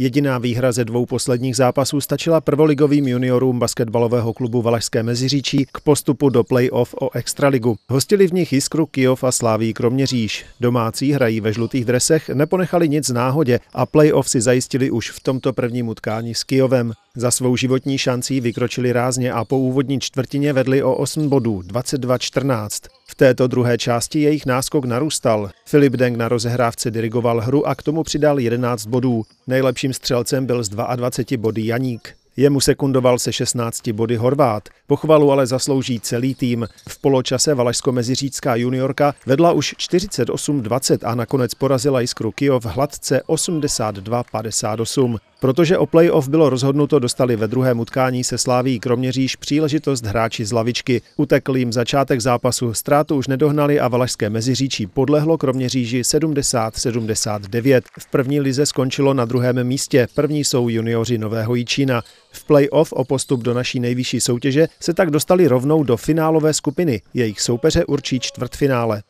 Jediná výhra ze dvou posledních zápasů stačila prvoligovým juniorům basketbalového klubu Valašské Meziříčí k postupu do play-off o Extraligu. Hostili v nich Jiskru Kijov a Sláví Kroměříž. Domácí hrají ve žlutých dresech, neponechali nic náhodě a play-off si zajistili už v tomto prvním utkání s Kijovem. Za svou životní šancí vykročili rázně a po úvodní čtvrtině vedli o 8 bodů 22-14 této druhé části jejich náskok narůstal. Filip Deng na rozehrávce dirigoval hru a k tomu přidal 11 bodů. Nejlepším střelcem byl z 22 body Janík. Jemu sekundoval se 16 body Horvát. Pochvalu ale zaslouží celý tým. V poločase Valašsko-Meziřícká juniorka vedla už 48-20 a nakonec porazila Jiskru Kyjov hladce 82-58. Protože o playoff bylo rozhodnuto, dostali ve druhém utkání se Sláví Kroměříž příležitost hráči z lavičky. Utekl jim začátek zápasu, ztrátu už nedohnali a Valašské meziříčí podlehlo Kroměříži 70-79. V první lize skončilo na druhém místě, první jsou junioři Nového Jičína. V playoff o postup do naší nejvyšší soutěže se tak dostali rovnou do finálové skupiny, jejich soupeře určí čtvrtfinále.